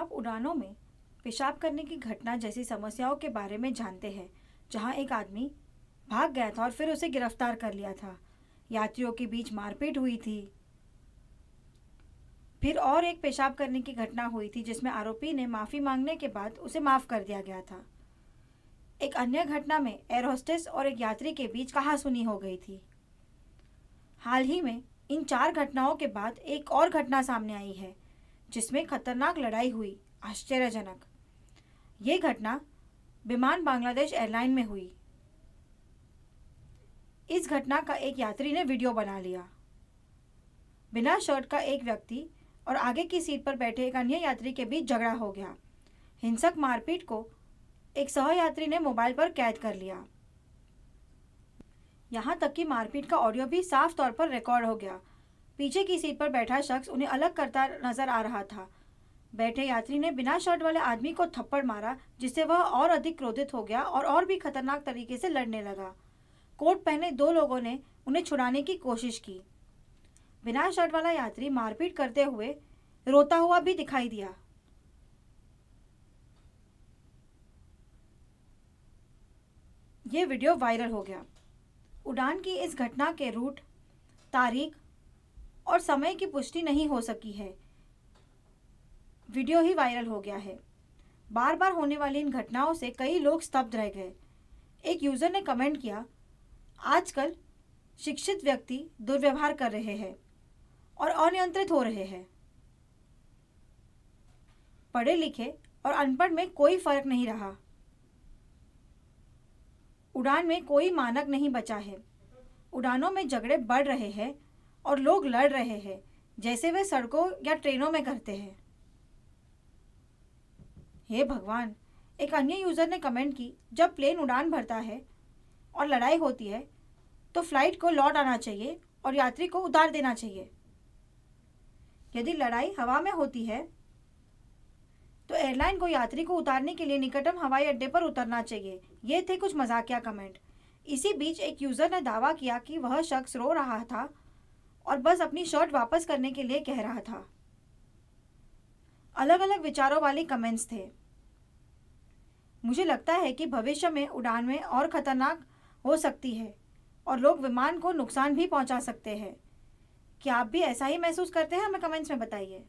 आप उड़ानों में पेशाब करने की घटना जैसी समस्याओं के बारे में जानते हैं जहां एक आदमी भाग गया था और फिर उसे गिरफ्तार कर लिया था यात्रियों के बीच मारपीट हुई थी फिर और एक पेशाब करने की घटना हुई थी जिसमें आरोपी ने माफ़ी मांगने के बाद उसे माफ़ कर दिया गया था एक अन्य घटना में एयर होस्टेस और एक यात्री के बीच कहा सुनी हो गई थी हाल ही में इन चार घटनाओं के बाद एक और घटना सामने आई है जिसमें खतरनाक लड़ाई हुई आश्चर्यजनक ये घटना विमान बांग्लादेश एयरलाइन में हुई इस घटना का एक यात्री ने वीडियो बना लिया बिना शर्ट का एक व्यक्ति और आगे की सीट पर बैठे एक अन्य यात्री के बीच झगड़ा हो गया हिंसक मारपीट को एक सहयात्री ने मोबाइल पर कैद कर लिया यहाँ तक कि मारपीट का ऑडियो भी साफ तौर पर रिकॉर्ड हो गया पीछे की सीट पर बैठा शख्स उन्हें अलग करता नजर आ रहा था बैठे यात्री ने बिना शर्ट वाले आदमी को थप्पड़ मारा जिससे वह और अधिक क्रोधित हो गया और और भी खतरनाक तरीके से लड़ने लगा कोट पहने दो लोगों ने उन्हें छुड़ाने की कोशिश की बिना शर्ट वाला यात्री मारपीट करते हुए रोता हुआ भी दिखाई दिया ये वीडियो वायरल हो गया उड़ान की इस घटना के रूट तारीख और समय की पुष्टि नहीं हो सकी है वीडियो ही वायरल हो गया है बार बार होने वाली इन घटनाओं से कई लोग स्तब्ध रह गए एक यूज़र ने कमेंट किया आजकल शिक्षित व्यक्ति दुर्व्यवहार कर रहे हैं और अनियंत्रित हो रहे हैं पढ़े लिखे और अनपढ़ में कोई फर्क नहीं रहा उड़ान में कोई मानक नहीं बचा है उड़ानों में झगड़े बढ़ रहे हैं और लोग लड़ रहे हैं जैसे वे सड़कों या ट्रेनों में करते हैं हे भगवान एक अन्य यूज़र ने कमेंट की जब प्लेन उड़ान भरता है और लड़ाई होती है तो फ्लाइट को लौट आना चाहिए और यात्री को उतार देना चाहिए यदि लड़ाई हवा में होती है तो एयरलाइन को यात्री को उतारने के लिए निकटम हवाई अड्डे पर उतरना चाहिए ये थे कुछ मजाकिया कमेंट इसी बीच एक यूज़र ने दावा किया कि वह शख्स रो रहा था और बस अपनी शर्ट वापस करने के लिए कह रहा था अलग अलग विचारों वाले कमेंट्स थे मुझे लगता है कि भविष्य में उड़ान में और खतरनाक हो सकती है और लोग विमान को नुकसान भी पहुंचा सकते हैं क्या आप भी ऐसा ही महसूस करते हैं हमें कमेंट्स में बताइए